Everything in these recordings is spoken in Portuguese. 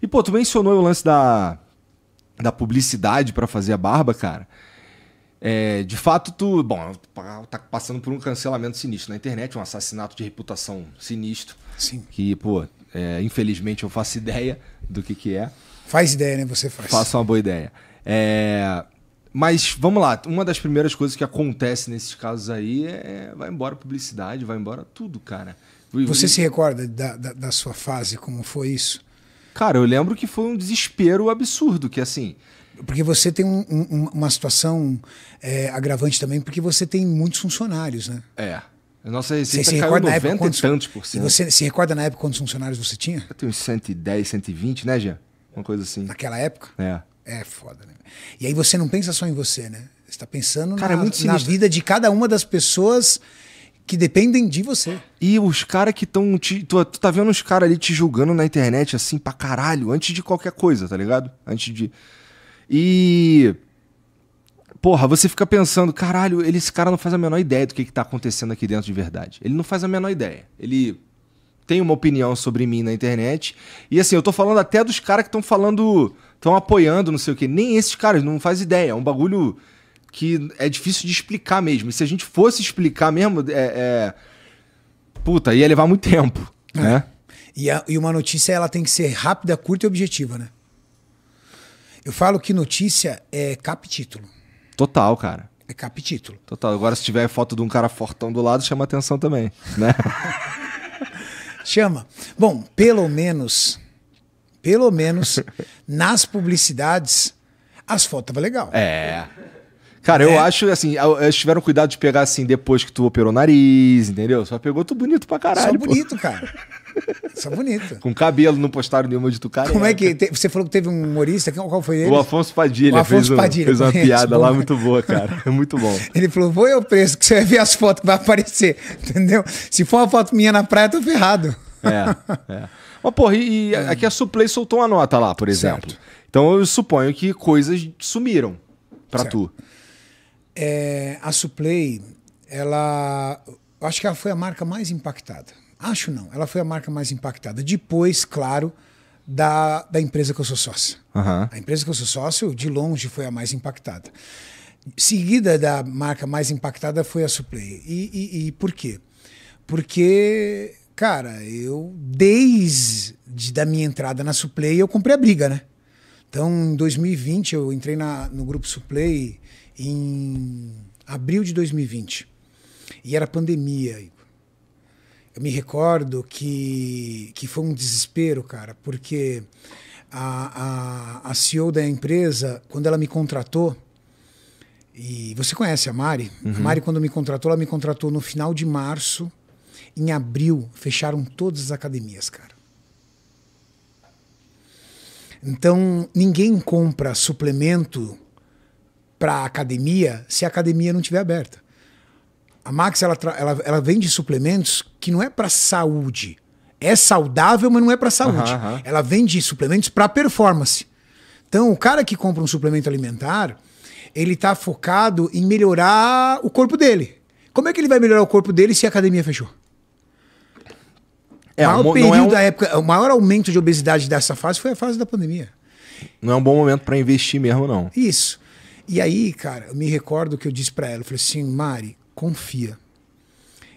E, pô, tu mencionou o lance da, da publicidade para fazer a barba, cara. É, de fato, tu. Bom, tá passando por um cancelamento sinistro na internet, um assassinato de reputação sinistro. Sim. Que, pô, é, infelizmente eu faço ideia do que, que é. Faz ideia, né? Você faz. Faço uma boa ideia. É, mas vamos lá, uma das primeiras coisas que acontece nesses casos aí é vai embora publicidade, vai embora tudo, cara. Você se recorda da, da, da sua fase, como foi isso? Cara, eu lembro que foi um desespero absurdo, que assim. Porque você tem um, um, uma situação é, agravante também, porque você tem muitos funcionários, né? É. nossa receita você caiu 90 quantos, e tantos por cento. E você se recorda na época quantos funcionários você tinha? Eu tenho 110, 120, né, Jean? Uma coisa assim. Naquela época? É. É foda, né? E aí você não pensa só em você, né? Você está pensando Cara, na, é na vida de cada uma das pessoas que dependem de você. E os caras que estão. Tu, tu tá vendo os caras ali te julgando na internet assim pra caralho, antes de qualquer coisa, tá ligado? Antes de. E. Porra, você fica pensando, caralho, esse cara não faz a menor ideia do que, que tá acontecendo aqui dentro de verdade. Ele não faz a menor ideia. Ele tem uma opinião sobre mim na internet. E assim, eu tô falando até dos caras que estão falando. estão apoiando, não sei o quê. Nem esses caras, não faz ideia. É um bagulho que é difícil de explicar mesmo. E se a gente fosse explicar mesmo, é, é... puta, ia levar muito tempo, é. né? E, a, e uma notícia, ela tem que ser rápida, curta e objetiva, né? Eu falo que notícia é cap-título. Total, cara. É cap-título. Total. Agora, se tiver foto de um cara fortão do lado, chama atenção também, né? chama. Bom, pelo menos, pelo menos, nas publicidades, as fotos estavam legal. É. Cara, eu é. acho assim, eles tiveram cuidado de pegar assim depois que tu operou o nariz, entendeu? Só pegou tu bonito pra caralho. Só bonito, pô. cara. Só bonito. Com cabelo, não postaram nenhuma de tu cara. Como é que. Te, você falou que teve um humorista, qual foi ele? O Afonso Padilha. O Afonso fez um, Padilha. Fez uma piada lá muito boa, cara. É muito bom. Ele falou: vou eu preso, que você vai ver as fotos que vai aparecer. Entendeu? Se for uma foto minha na praia, tô ferrado. É, é. Mas, porra, e, e é. aqui a Suplay soltou uma nota lá, por exemplo. Certo. Então eu suponho que coisas sumiram pra certo. tu. É, a Suplay, ela. Acho que ela foi a marca mais impactada. Acho não, ela foi a marca mais impactada. Depois, claro, da, da empresa que eu sou sócio. Uhum. A empresa que eu sou sócio, de longe, foi a mais impactada. Seguida da marca mais impactada foi a Suplay. E, e, e por quê? Porque, cara, eu, desde da minha entrada na Suplay, eu comprei a briga, né? Então, em 2020, eu entrei na, no grupo Suplay em abril de 2020. E era pandemia. Eu me recordo que, que foi um desespero, cara, porque a, a, a CEO da empresa, quando ela me contratou, e você conhece a Mari? Uhum. A Mari, quando me contratou, ela me contratou no final de março. Em abril, fecharam todas as academias, cara. Então, ninguém compra suplemento para a academia se a academia não estiver aberta. A Max ela, ela, ela vende suplementos que não é para saúde. É saudável, mas não é para saúde. Uhum, uhum. Ela vende suplementos para performance. Então, o cara que compra um suplemento alimentar, ele tá focado em melhorar o corpo dele. Como é que ele vai melhorar o corpo dele se a academia fechou? É, maior um, é período é um... da época, o maior aumento de obesidade dessa fase foi a fase da pandemia. Não é um bom momento para investir mesmo, não. Isso. E aí, cara, eu me recordo que eu disse para ela, eu falei assim, Mari, confia.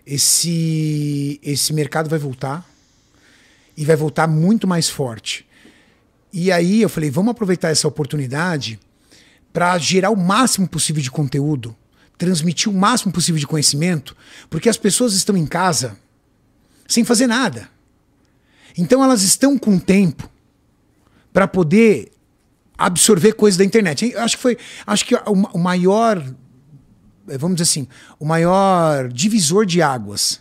Esse esse mercado vai voltar e vai voltar muito mais forte. E aí eu falei, vamos aproveitar essa oportunidade para gerar o máximo possível de conteúdo, transmitir o máximo possível de conhecimento, porque as pessoas estão em casa sem fazer nada. Então elas estão com tempo para poder absorver coisas da internet. Eu acho que foi, acho que o, maior, vamos dizer assim, o maior divisor de águas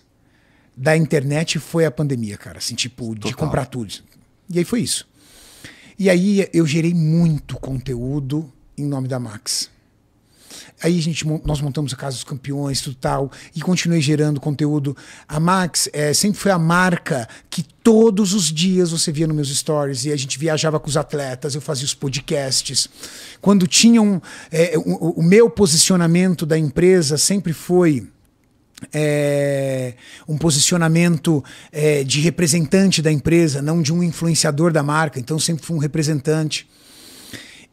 da internet foi a pandemia, cara, assim, tipo Total. de comprar tudo. E aí foi isso. E aí eu gerei muito conteúdo em nome da Max. Aí a gente, nós montamos a Casa dos Campeões, tudo tal, e continuei gerando conteúdo. A Max é, sempre foi a marca que todos os dias você via nos meus stories e a gente viajava com os atletas, eu fazia os podcasts. Quando tinham. É, o, o meu posicionamento da empresa sempre foi. É, um posicionamento é, de representante da empresa, não de um influenciador da marca. Então, sempre fui um representante.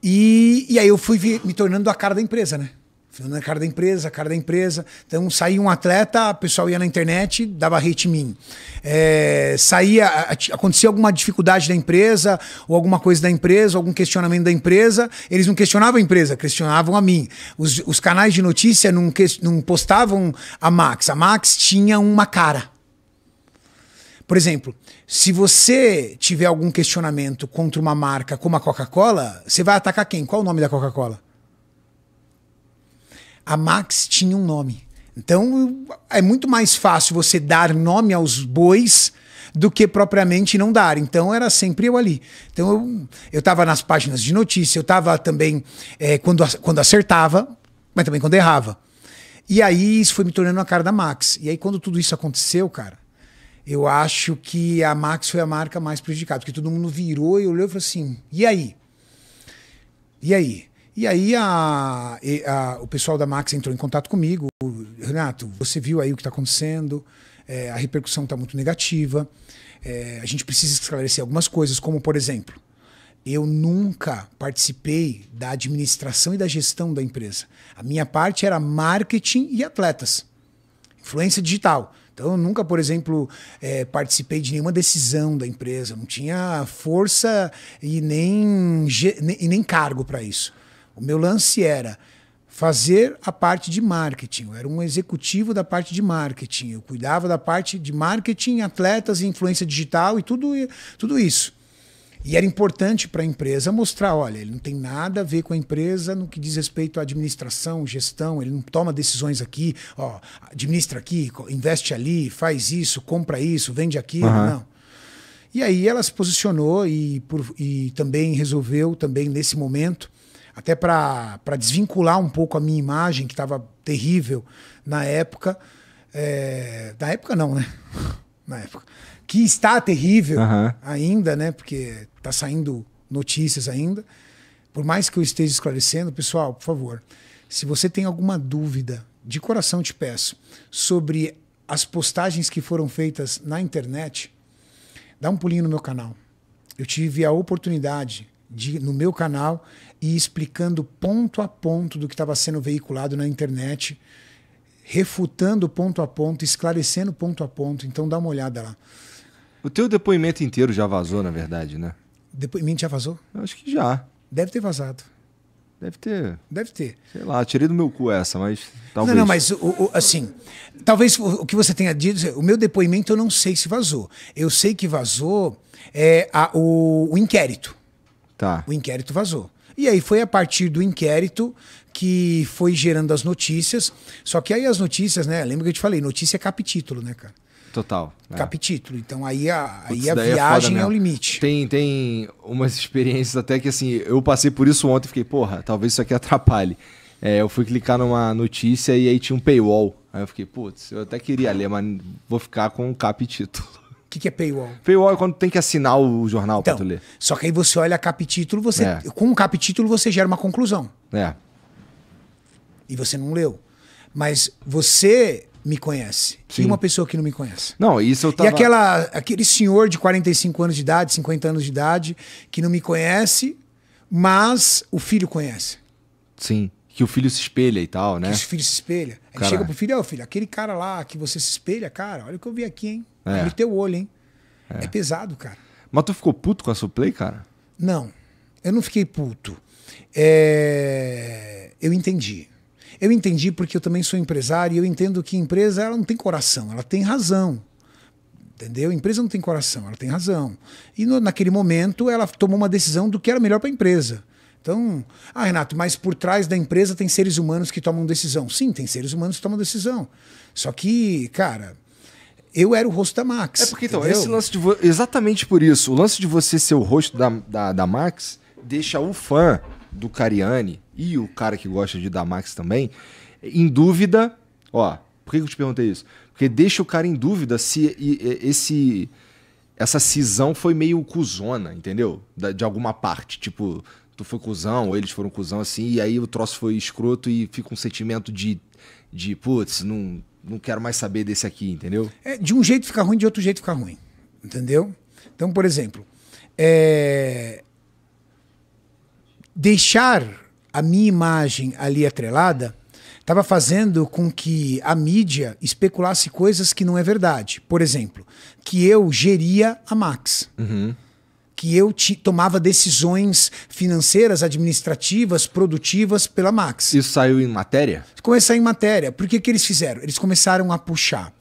E, e aí eu fui vi, me tornando a cara da empresa, né? Falando a cara da empresa, a cara da empresa. Então saía um atleta, o pessoal ia na internet, dava hate em mim. É, saía, acontecia alguma dificuldade da empresa, ou alguma coisa da empresa, algum questionamento da empresa, eles não questionavam a empresa, questionavam a mim. Os, os canais de notícia não, não postavam a Max. A Max tinha uma cara. Por exemplo, se você tiver algum questionamento contra uma marca como a Coca-Cola, você vai atacar quem? Qual o nome da Coca-Cola? A Max tinha um nome. Então é muito mais fácil você dar nome aos bois do que propriamente não dar. Então era sempre eu ali. Então eu estava nas páginas de notícia, eu estava também é, quando, quando acertava, mas também quando errava. E aí isso foi me tornando a cara da Max. E aí quando tudo isso aconteceu, cara, eu acho que a Max foi a marca mais prejudicada, porque todo mundo virou e olhou e falou assim: e aí? E aí? E aí a, a, o pessoal da Max entrou em contato comigo. Renato, você viu aí o que está acontecendo? É, a repercussão está muito negativa. É, a gente precisa esclarecer algumas coisas, como por exemplo, eu nunca participei da administração e da gestão da empresa. A minha parte era marketing e atletas, influência digital. Então, eu nunca, por exemplo, é, participei de nenhuma decisão da empresa, não tinha força e nem, e nem cargo para isso. O meu lance era fazer a parte de marketing. Eu era um executivo da parte de marketing. Eu cuidava da parte de marketing, atletas, influência digital e tudo, tudo isso. E era importante para a empresa mostrar: olha, ele não tem nada a ver com a empresa no que diz respeito à administração, gestão, ele não toma decisões aqui, ó, administra aqui, investe ali, faz isso, compra isso, vende aquilo, uhum. não. E aí ela se posicionou e, por, e também resolveu, também nesse momento, até para desvincular um pouco a minha imagem, que estava terrível na época. É, da época não, né? na época. Que está terrível ainda, né? Porque está saindo notícias ainda. Por mais que eu esteja esclarecendo, pessoal, por favor, se você tem alguma dúvida, de coração te peço, sobre as postagens que foram feitas na internet, dá um pulinho no meu canal. Eu tive a oportunidade de, no meu canal, ir explicando ponto a ponto do que estava sendo veiculado na internet refutando ponto a ponto, esclarecendo ponto a ponto. Então dá uma olhada lá. O teu depoimento inteiro já vazou, na verdade, né? Depoimento já vazou? Eu acho que já. Deve ter vazado. Deve ter. Deve ter. Sei lá, tirei do meu cu essa, mas talvez. Não, não, mas o, o, assim, talvez o que você tenha dito, o meu depoimento eu não sei se vazou. Eu sei que vazou é, a, o, o inquérito. Tá. O inquérito vazou. E aí foi a partir do inquérito que foi gerando as notícias. Só que aí as notícias, né? Lembra que eu te falei, notícia é capítulo, né, cara? Total. É. Capítulo. Então aí a, Putz, aí a é viagem é, é, o limite. Tem, tem umas experiências até que assim, eu passei por isso ontem e fiquei, porra, talvez isso aqui atrapalhe. É, eu fui clicar numa notícia e aí tinha um paywall. Aí eu fiquei, putz, eu até queria ler, mas vou ficar com o cap título que, que é paywall? Paywall é quando tem que assinar o jornal então, para tu ler. Só que aí você olha capítulo, você é. com o capítulo você gera uma conclusão. É. E você não leu. Mas você me conhece. Sim. E uma pessoa que não me conhece. Não, isso eu tava... E aquela, aquele senhor de 45 anos de idade, 50 anos de idade, que não me conhece, mas o filho conhece. Sim que o filho se espelha e tal, né? Que o filho se espelha. Aí Caralho. chega pro filho, ó, oh, filho, aquele cara lá que você se espelha, cara, olha o que eu vi aqui, hein? É. Abre teu olho, hein? É. é. pesado, cara. Mas tu ficou puto com a Suplay, cara? Não, eu não fiquei puto. É... Eu entendi. Eu entendi porque eu também sou empresário e eu entendo que empresa ela não tem coração, ela tem razão. Entendeu? empresa não tem coração, ela tem razão. E no, naquele momento ela tomou uma decisão do que era melhor para a empresa. Então, ah, Renato, mas por trás da empresa tem seres humanos que tomam decisão. Sim, tem seres humanos que tomam decisão. Só que, cara, eu era o rosto da Max. É porque, então, esse lance de. Exatamente por isso. O lance de você ser o rosto da, da, da Max deixa o fã do Cariani e o cara que gosta de da Max também em dúvida. Ó, por que eu te perguntei isso? Porque deixa o cara em dúvida se esse essa cisão foi meio cuzona, entendeu? de alguma parte. Tipo, tu foi cuzão, ou eles foram cuzão, assim, e aí o troço foi escroto e fica um sentimento de, de putz, não, não quero mais saber desse aqui, entendeu? É, de um jeito fica ruim, de outro jeito fica ruim, entendeu? Então, por exemplo, é... deixar a minha imagem ali atrelada estava fazendo com que a mídia especulasse coisas que não é verdade. Por exemplo, que eu geria a Max. Uhum que eu te, tomava decisões financeiras, administrativas, produtivas pela Max. Isso saiu em matéria? Começou em matéria. Por que, que eles fizeram? Eles começaram a puxar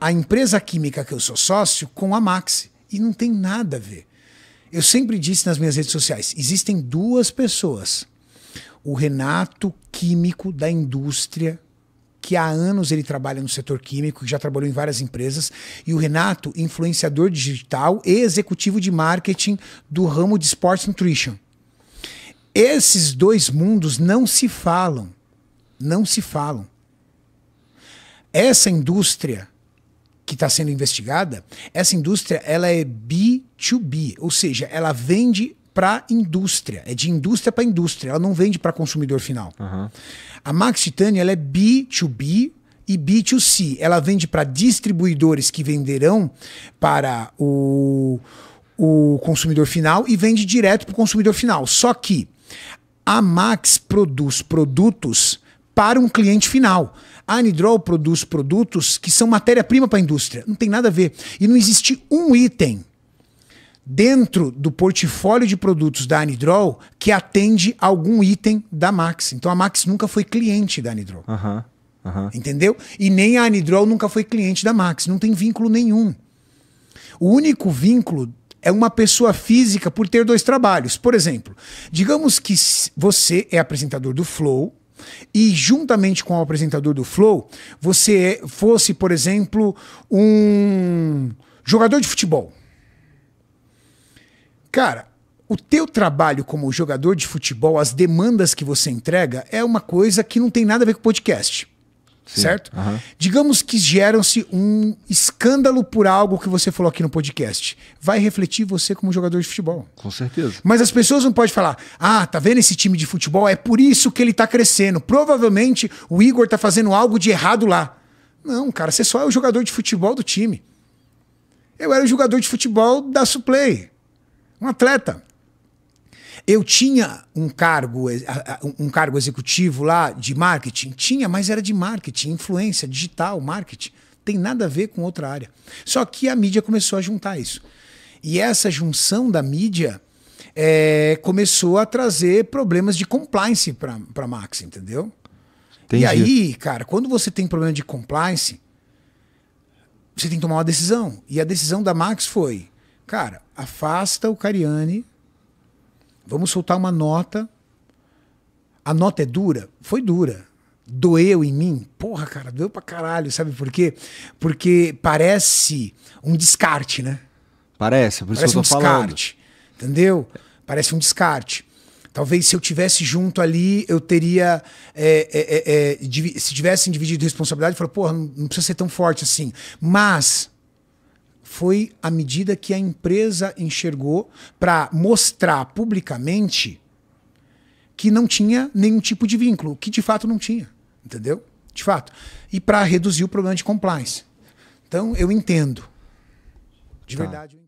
a empresa química que eu sou sócio com a Max. E não tem nada a ver. Eu sempre disse nas minhas redes sociais: existem duas pessoas. O Renato, químico da indústria que há anos ele trabalha no setor químico, que já trabalhou em várias empresas, e o Renato, influenciador digital e executivo de marketing do ramo de Sports Nutrition. Esses dois mundos não se falam. Não se falam. Essa indústria que está sendo investigada, essa indústria ela é B2B, ou seja, ela vende para indústria, é de indústria para indústria, ela não vende para consumidor final. Uhum. A Max ela é B2B e B2C, ela vende para distribuidores que venderão para o, o consumidor final e vende direto para o consumidor final. Só que a Max produz produtos para um cliente final. A Anidrol produz produtos que são matéria-prima para a indústria. Não tem nada a ver. E não existe um item dentro do portfólio de produtos da Anidrol que atende algum item da Max. Então a Max nunca foi cliente da Anidrol. Uhum, uhum. Entendeu? E nem a Anidrol nunca foi cliente da Max. Não tem vínculo nenhum. O único vínculo é uma pessoa física por ter dois trabalhos. Por exemplo, digamos que você é apresentador do Flow e juntamente com o apresentador do Flow, você é, fosse, por exemplo, um jogador de futebol. Cara, o teu trabalho como jogador de futebol, as demandas que você entrega, é uma coisa que não tem nada a ver com podcast. Sim, certo? Uhum. Digamos que geram-se um escândalo por algo que você falou aqui no podcast. Vai refletir você como jogador de futebol. Com certeza. Mas as pessoas não podem falar: ah, tá vendo esse time de futebol? É por isso que ele tá crescendo. Provavelmente o Igor tá fazendo algo de errado lá. Não, cara, você só é o jogador de futebol do time. Eu era o jogador de futebol da Suplay. Um atleta. Eu tinha um cargo, eh, um cargo executivo lá de marketing? Tinha, mas era de marketing, influência, digital, marketing. Tem nada a ver com outra área. Só que a mídia começou a juntar isso. E essa junção da mídia é, começou a trazer problemas de compliance para a Max, entendeu? Entendi. E aí, cara, quando você tem problema de compliance, você tem que tomar uma decisão. E a decisão da Max foi: Cara, afasta o Cariani. Vamos soltar uma nota. A nota é dura? Foi dura. Doeu em mim? Porra, cara, doeu pra caralho. Sabe por quê? Porque parece um descarte, né? Parece, por isso parece que eu tô um descarte. Entendeu? Parece um descarte. Talvez se eu tivesse junto ali, eu teria. É, é, é, é se tivessem dividido responsabilidade, eu falo, porra, não precisa ser tão forte assim. Mas foi a medida que a empresa enxergou para mostrar publicamente que não tinha nenhum tipo de vínculo, que de fato não tinha, entendeu? De fato. E para reduzir o problema de compliance. Então, eu entendo. De tá. verdade, eu entendo.